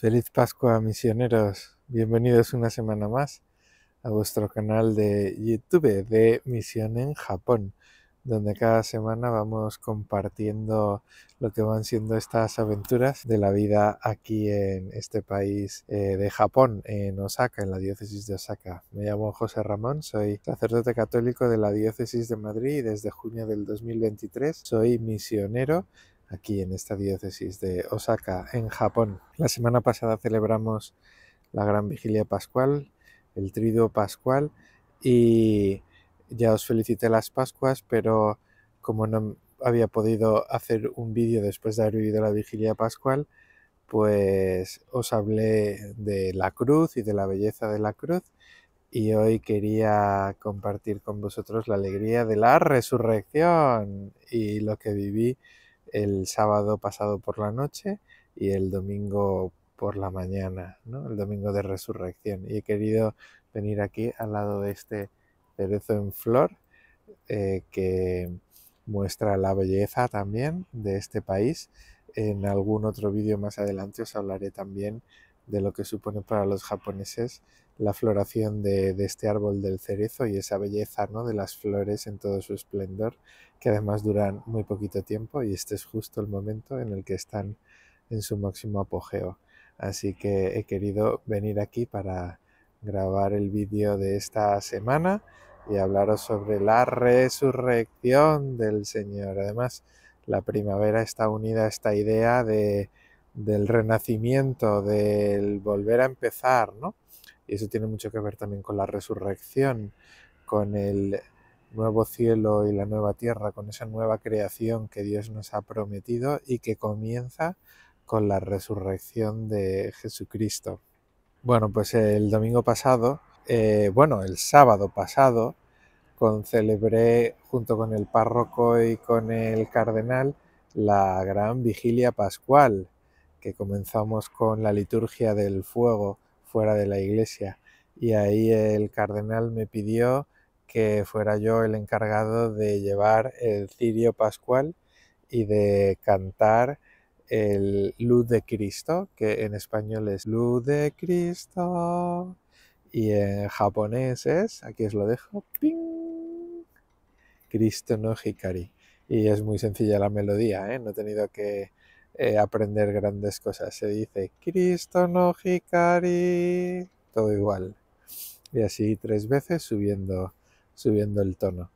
Feliz Pascua misioneros, bienvenidos una semana más a vuestro canal de YouTube de Misión en Japón, donde cada semana vamos compartiendo lo que van siendo estas aventuras de la vida aquí en este país eh, de Japón, en Osaka, en la diócesis de Osaka. Me llamo José Ramón, soy sacerdote católico de la diócesis de Madrid y desde junio del 2023 soy misionero aquí en esta diócesis de Osaka, en Japón. La semana pasada celebramos la gran vigilia pascual, el triduo pascual, y ya os felicité las Pascuas, pero como no había podido hacer un vídeo después de haber vivido la vigilia pascual, pues os hablé de la cruz y de la belleza de la cruz y hoy quería compartir con vosotros la alegría de la resurrección y lo que viví el sábado pasado por la noche y el domingo por la mañana, el domingo de resurrección. Y he querido venir aquí al lado de este cerezo en flor eh, que muestra la belleza también de este país. En algún otro vídeo más adelante os hablaré también de lo que supone para los japoneses la floración de, este árbol del cerezo y esa belleza ¿no? de las flores en todo su esplendor, que además duran muy poquito tiempo y este es justo el momento en el que están en su máximo apogeo. Así que he querido venir aquí para grabar el vídeo de esta semana y hablaros sobre la resurrección del Señor. Además, la primavera está unida a esta idea del renacimiento, del volver a empezar, ¿no? Y eso tiene mucho que ver también con la resurrección, con el nuevo cielo y la nueva tierra, con esa nueva creación que Dios nos ha prometido y que comienza con la resurrección de Jesucristo. Bueno, pues el domingo pasado, eh, bueno, el sábado pasado, con, celebré junto con el párroco y con el cardenal la gran vigilia pascual, que comenzamos con la liturgia del fuego fuera de la iglesia. Y ahí el cardenal me pidió que fuera yo el encargado de llevar el cirio pascual y de cantar el Luz de Cristo, que en español es Luz de Cristo, y en japonés es, aquí os lo dejo, ping, Cristo no Hikari. Y es muy sencilla la melodía, ¿eh? no he tenido que eh, aprender grandes cosas. Se dice Cristo no hikari, todo igual. Y así tres veces subiendo, subiendo el tono.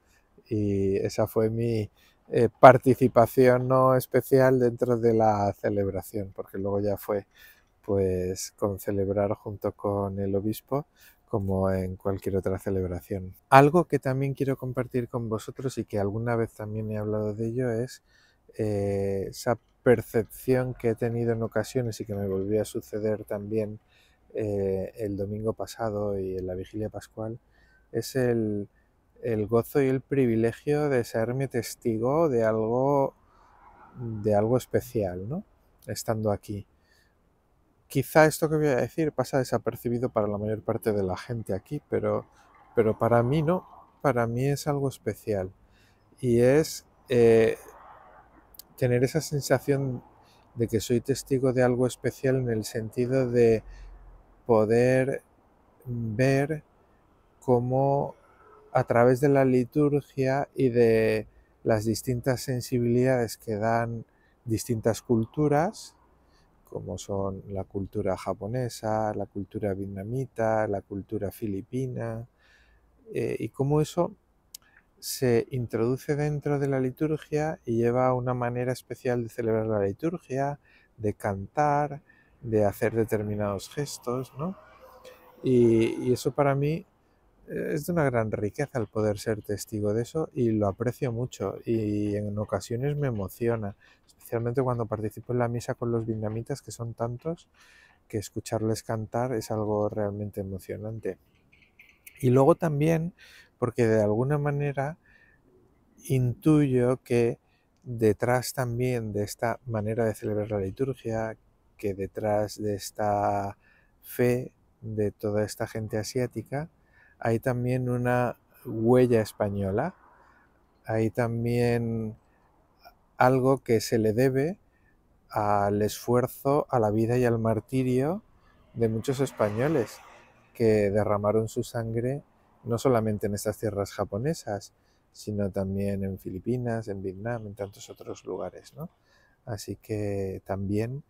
Y esa fue mi eh, participación no especial dentro de la celebración, porque luego ya fue pues con celebrar junto con el obispo como en cualquier otra celebración. Algo que también quiero compartir con vosotros y que alguna vez también he hablado de ello es eh, percepción que he tenido en ocasiones y que me volvió a suceder también eh, el domingo pasado y en la vigilia pascual es el, el gozo y el privilegio de ser mi testigo de algo de algo especial, ¿no? Estando aquí. Quizá esto que voy a decir pasa desapercibido para la mayor parte de la gente aquí, pero, pero para mí no, para mí es algo especial. Y es eh, tener esa sensación de que soy testigo de algo especial en el sentido de poder ver cómo a través de la liturgia y de las distintas sensibilidades que dan distintas culturas, como son la cultura japonesa, la cultura vietnamita, la cultura filipina, eh, y cómo eso se introduce dentro de la liturgia y lleva una manera especial de celebrar la liturgia, de cantar, de hacer determinados gestos, Y, eso para mí eh, es de una gran riqueza el poder ser testigo de eso y lo aprecio mucho y en ocasiones me emociona, especialmente cuando participo en la misa con los vietnamitas, que son tantos, que escucharles cantar es algo realmente emocionante. Y luego también porque de alguna manera intuyo que detrás también de esta manera de celebrar la liturgia, que detrás de esta fe de toda esta gente asiática, hay también una huella española, hay también algo que se le debe al esfuerzo, a la vida y al martirio de muchos españoles que derramaron su sangre no solamente en estas tierras japonesas, sino también en Filipinas, en Vietnam, en tantos otros lugares. ¿no? Así que también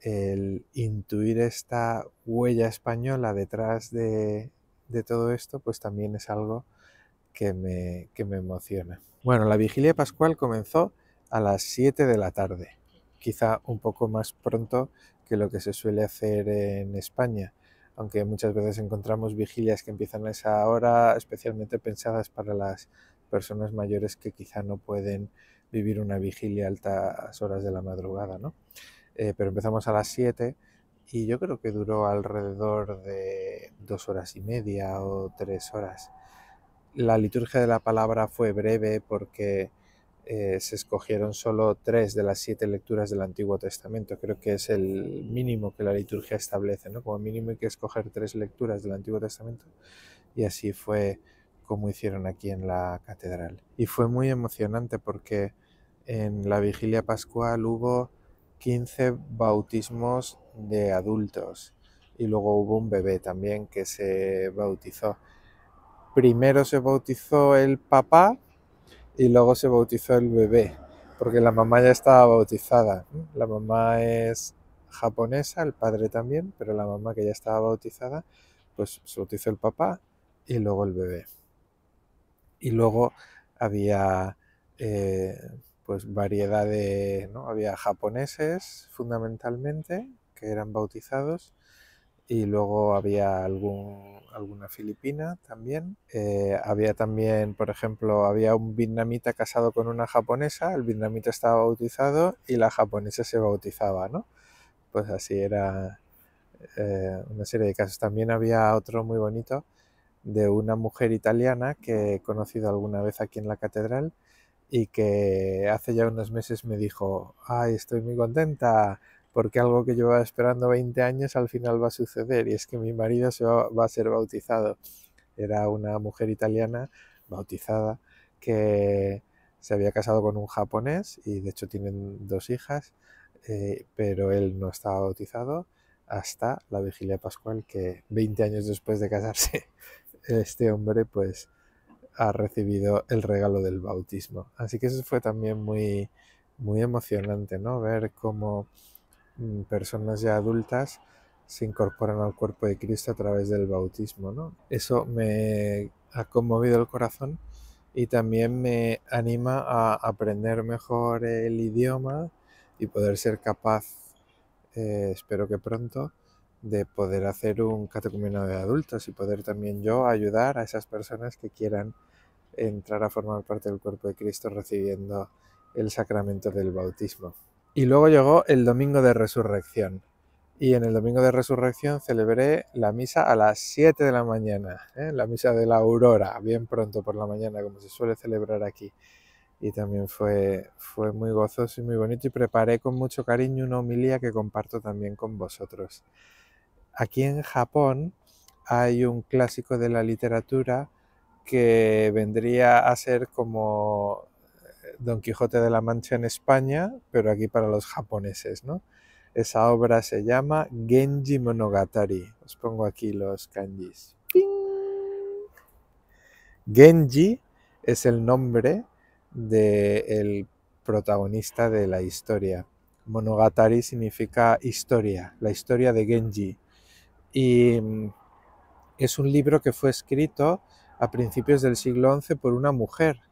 el intuir esta huella española detrás de, todo esto, pues también es algo que me, que me emociona. Bueno, la vigilia pascual comenzó a las 7 de la tarde, quizá un poco más pronto que lo que se suele hacer en España, aunque muchas veces encontramos vigilias que empiezan a esa hora, especialmente pensadas para las personas mayores que quizá no pueden vivir una vigilia a altas horas de la madrugada, ¿no? Eh, pero empezamos a las 7 y yo creo que duró alrededor de dos horas y media o tres horas. La liturgia de la palabra fue breve porque eh, se escogieron solo tres de las siete lecturas del Antiguo Testamento. Creo que es el mínimo que la liturgia establece, ¿no? Como mínimo hay que escoger tres lecturas del Antiguo Testamento. Y así fue como hicieron aquí en la catedral. Y fue muy emocionante porque en la vigilia pascual hubo 15 bautismos de adultos y luego hubo un bebé también que se bautizó. Primero se bautizó el papá y luego se bautizó el bebé, porque la mamá ya estaba bautizada. La mamá es japonesa, el padre también, pero la mamá que ya estaba bautizada, pues se bautizó el papá y luego el bebé. Y luego había eh, pues variedad de, ¿no? Había japoneses fundamentalmente que eran bautizados y luego había algún, alguna filipina también. Eh, había también, por ejemplo, había un vietnamita casado con una japonesa, el vietnamita estaba bautizado y la japonesa se bautizaba, ¿no? Pues así era eh, una serie de casos. También había otro muy bonito de una mujer italiana que he conocido alguna vez aquí en la catedral y que hace ya unos meses me dijo, ay, estoy muy contenta, porque algo que llevaba esperando 20 años al final va a suceder y es que mi marido se va, a ser bautizado. Era una mujer italiana bautizada que se había casado con un japonés y de hecho tienen dos hijas, eh, pero él no estaba bautizado hasta la vigilia pascual que 20 años después de casarse este hombre pues ha recibido el regalo del bautismo. Así que eso fue también muy, muy emocionante, ¿no? Ver cómo Mm, personas ya adultas se incorporan al cuerpo de Cristo a través del bautismo. ¿no? Eso me ha conmovido el corazón y también me anima a aprender mejor el idioma y poder ser capaz, eh, espero que pronto, de poder hacer un catecumenado de adultos y poder también yo ayudar a esas personas que quieran entrar a formar parte del cuerpo de Cristo recibiendo el sacramento del bautismo. Y luego llegó el domingo de resurrección. Y en el domingo de resurrección celebré la misa a las 7 de la mañana, ¿eh? la misa de la aurora, bien pronto por la mañana, como se suele celebrar aquí. Y también fue, fue muy gozoso y muy bonito y preparé con mucho cariño una homilía que comparto también con vosotros. Aquí en Japón hay un clásico de la literatura que vendría a ser como Don Quijote de la Mancha en España, pero aquí para los japoneses, ¿no? Esa obra se llama Genji Monogatari. Os pongo aquí los kanjis. Genji es el nombre del protagonista de la historia. Monogatari significa historia, la historia de Genji. Y mm, es un libro que fue escrito a principios del siglo XI por una mujer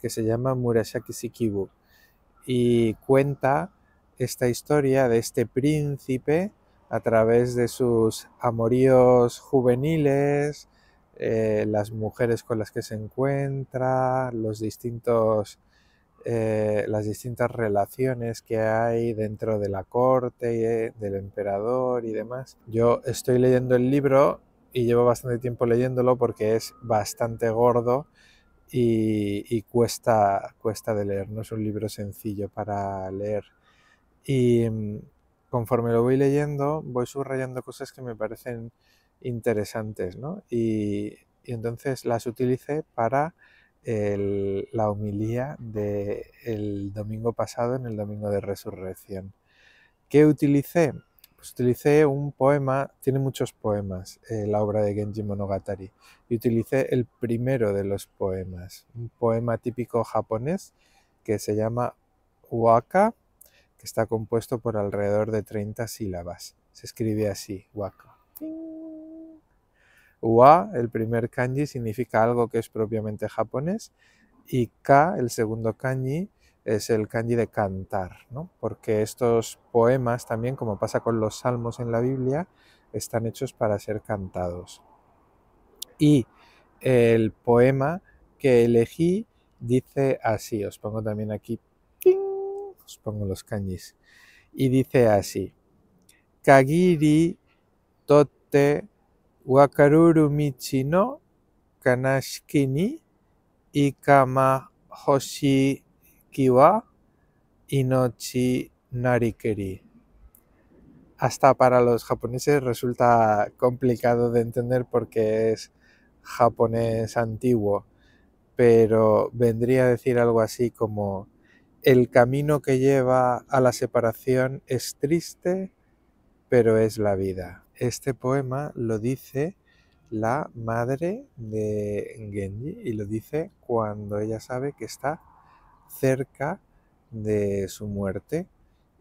que se llama Murasaki Shikibu y cuenta esta historia de este príncipe a través de sus amoríos juveniles, eh, las mujeres con las que se encuentra, los distintos, eh, las distintas relaciones que hay dentro de la corte, eh, del emperador y demás. Yo estoy leyendo el libro y llevo bastante tiempo leyéndolo porque es bastante gordo y, cuesta, cuesta de leer, no es un libro sencillo para leer. Y mm, conforme lo voy leyendo, voy subrayando cosas que me parecen interesantes, ¿no? Y, entonces las utilicé para la homilía del domingo pasado en el domingo de resurrección. ¿Qué utilicé? Pues utilicé un poema, tiene muchos poemas eh, la obra de Genji Monogatari, y utilicé el primero de los poemas, un poema típico japonés que se llama Waka, que está compuesto por alrededor de 30 sílabas. Se escribe así, Waka. Wa, el primer kanji, significa algo que es propiamente japonés, y ka, el segundo kanji, es el kanji de cantar, ¿no? porque estos poemas también, como pasa con los salmos en la Biblia, están hechos para ser cantados. Y el poema que elegí dice así, os pongo también aquí, os pongo los kanjis, y dice así, Kagiri tote wakaruru michi no ikama hoshi Inochi Narikeri. Hasta para los japoneses resulta complicado de entender porque es japonés antiguo, pero vendría a decir algo así como el camino que lleva a la separación es triste, pero es la vida. Este poema lo dice la madre de Genji y lo dice cuando ella sabe que está cerca de su muerte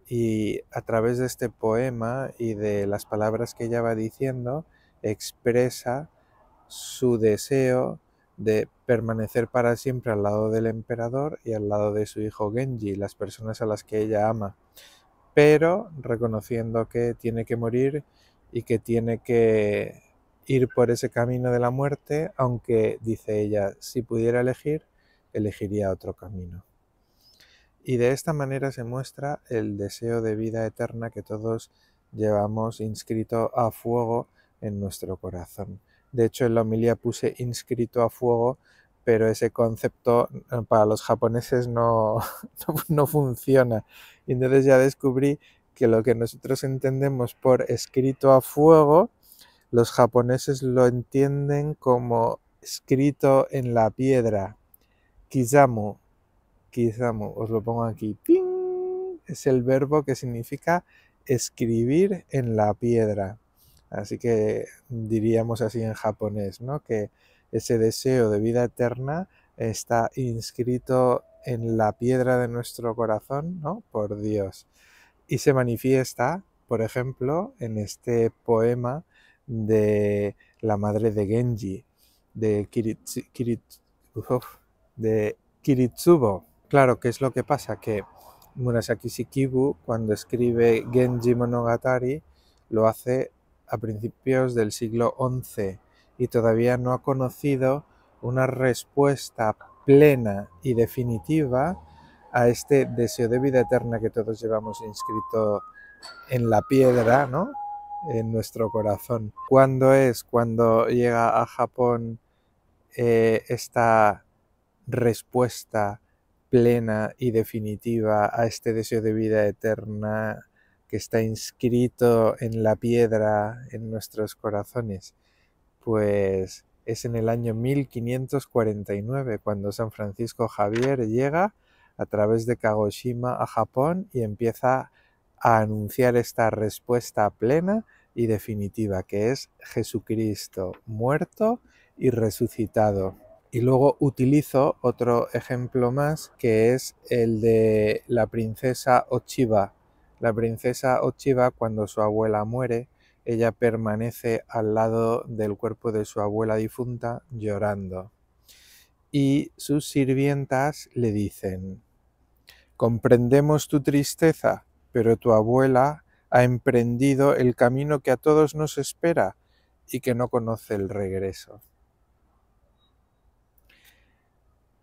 y a través de este poema y de las palabras que ella va diciendo expresa su deseo de permanecer para siempre al lado del emperador y al lado de su hijo Genji, las personas a las que ella ama, pero reconociendo que tiene que morir y que tiene que ir por ese camino de la muerte, aunque dice ella, si pudiera elegir, elegiría otro camino. Y de esta manera se muestra el deseo de vida eterna que todos llevamos inscrito a fuego en nuestro corazón. De hecho, en la homilía puse inscrito a fuego, pero ese concepto eh, para los japoneses no, no, no funciona. Y entonces ya descubrí que lo que nosotros entendemos por escrito a fuego, los japoneses lo entienden como escrito en la piedra, kizamu, os lo pongo aquí. Es el verbo que significa escribir en la piedra. Así que diríamos así en japonés, ¿no? Que ese deseo de vida eterna está inscrito en la piedra de nuestro corazón, ¿no? Por Dios. Y se manifiesta, por ejemplo, en este poema de la madre de Genji, de, de Kiritsubo, Claro, ¿qué es lo que pasa? Que Murasaki Shikibu, cuando escribe Genji Monogatari, lo hace a principios del siglo XI y todavía no ha conocido una respuesta plena y definitiva a este deseo de vida eterna que todos llevamos inscrito en la piedra, ¿no? En nuestro corazón. ¿Cuándo es? Cuando llega a Japón eh, esta respuesta plena y definitiva a este deseo de vida eterna que está inscrito en la piedra en nuestros corazones? Pues es en el año 1549 cuando San Francisco Javier llega a través de Kagoshima a Japón y empieza a anunciar esta respuesta plena y definitiva que es Jesucristo muerto y resucitado. Y luego utilizo otro ejemplo más que es el de la princesa Ochiva. La princesa Ochiba cuando su abuela muere, ella permanece al lado del cuerpo de su abuela difunta llorando. Y sus sirvientas le dicen, comprendemos tu tristeza, pero tu abuela ha emprendido el camino que a todos nos espera y que no conoce el regreso.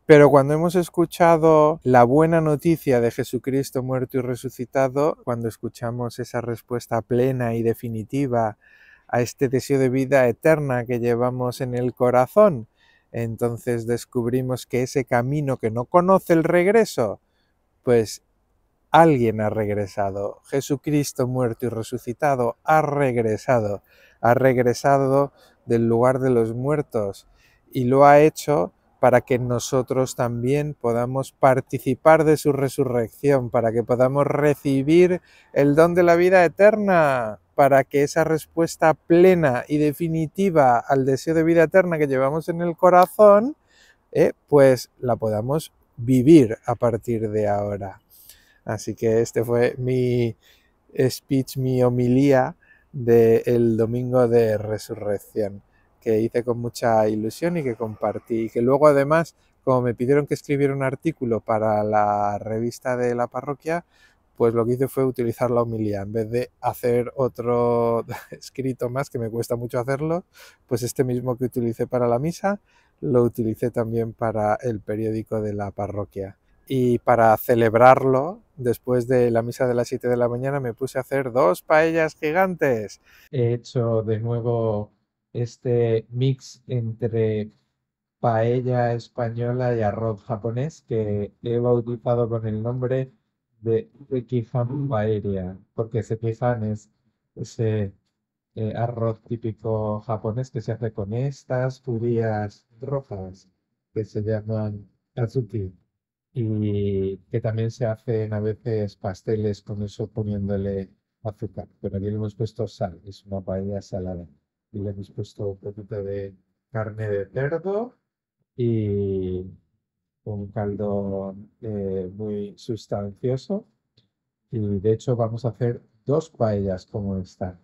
Pero cuando hemos escuchado la buena noticia de Jesucristo muerto y resucitado, cuando escuchamos esa respuesta plena y definitiva a este deseo de vida eterna que llevamos en el corazón, entonces descubrimos que ese camino que no conoce el regreso, pues alguien ha regresado. Jesucristo muerto y resucitado ha regresado. Ha regresado del lugar de los muertos y lo ha hecho para que nosotros también podamos participar de su resurrección, para que podamos recibir el don de la vida eterna, para que esa respuesta plena y definitiva al deseo de vida eterna que llevamos en el corazón, eh, pues la podamos vivir a partir de ahora. Así que este fue mi speech, mi homilía del domingo de resurrección que hice con mucha ilusión y que compartí. Y que luego además, como me pidieron que escribiera un artículo para la revista de la parroquia, pues lo que hice fue utilizar la homilía. En vez de hacer otro escrito más, que me cuesta mucho hacerlo, pues este mismo que utilicé para la misa, lo utilicé también para el periódico de la parroquia. Y para celebrarlo, después de la misa de las 7 de la mañana, me puse a hacer dos paellas gigantes. He hecho de nuevo este mix entre paella española y arroz japonés que he bautizado con el nombre de Kifan Paella, porque ese es ese eh, arroz típico japonés que se hace con estas judías rojas que se llaman katsuki y que también se hacen a veces pasteles con eso poniéndole azúcar, pero aquí le hemos puesto sal, es una paella salada y le hemos puesto un poquito de carne de cerdo y un caldo eh, muy sustancioso. Y de hecho vamos a hacer dos paellas como esta.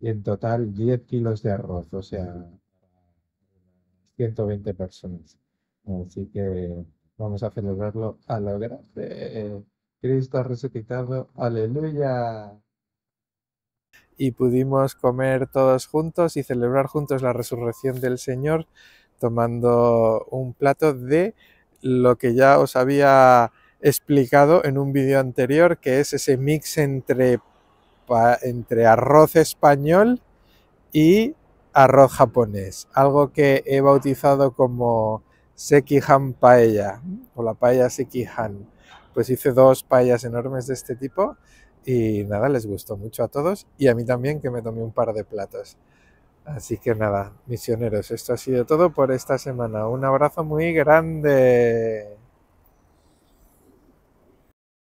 Y en total 10 kilos de arroz, o sea, 120 personas. Así que vamos a celebrarlo a lo grande. Cristo ha resucitado. Aleluya y pudimos comer todos juntos y celebrar juntos la resurrección del Señor tomando un plato de lo que ya os había explicado en un vídeo anterior, que es ese mix entre, entre arroz español y arroz japonés, algo que he bautizado como sekihan paella o la paella sekihan. Pues hice dos paellas enormes de este tipo y nada, les gustó mucho a todos y a mí también que me tomé un par de platos. Así que nada, misioneros, esto ha sido todo por esta semana. Un abrazo muy grande.